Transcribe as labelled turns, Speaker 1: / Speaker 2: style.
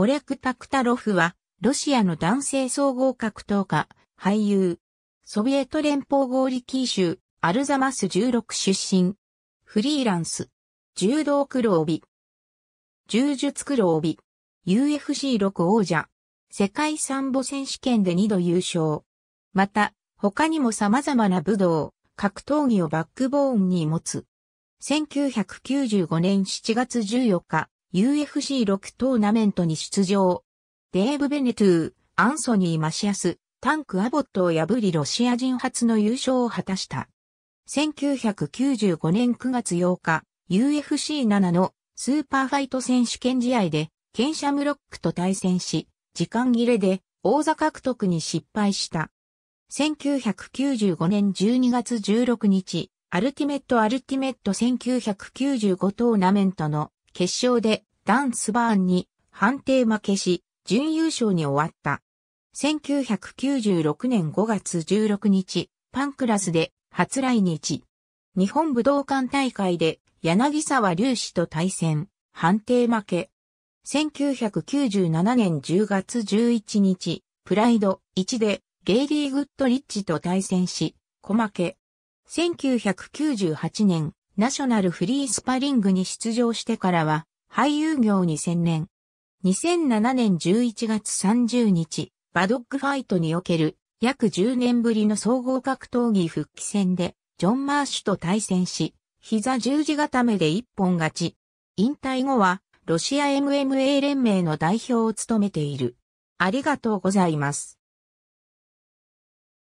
Speaker 1: オレク・タクタロフは、ロシアの男性総合格闘家、俳優、ソビエト連邦合理キー州、アルザマス16出身、フリーランス、柔道黒帯、柔術黒帯、UFC6 王者、世界サンボ選手権で2度優勝。また、他にも様々な武道、格闘技をバックボーンに持つ。1995年7月14日、UFC6 トーナメントに出場。デーブ・ベネトゥー、アンソニー・マシアス、タンク・アボットを破りロシア人初の優勝を果たした。1995年9月8日、UFC7 のスーパーファイト選手権試合で、ケンシャムロックと対戦し、時間切れで王座獲得に失敗した。1995年12月16日、アルティメット・アルティメット1995トーナメントの決勝でダン・スバーンに判定負けし、準優勝に終わった。1996年5月16日、パンクラスで初来日。日本武道館大会で柳沢隆史と対戦、判定負け。1997年10月11日、プライド1でゲイリー・グッドリッチと対戦し、小負け。1998年ナショナルフリースパリングに出場してからは、俳優業に専念。2007年11月30日、バドッグファイトにおける約10年ぶりの総合格闘技復帰戦で、ジョン・マーシュと対戦し、膝十字固めで一本勝ち。引退後は、ロシア MMA 連盟の代表を務めている。ありがとうございます。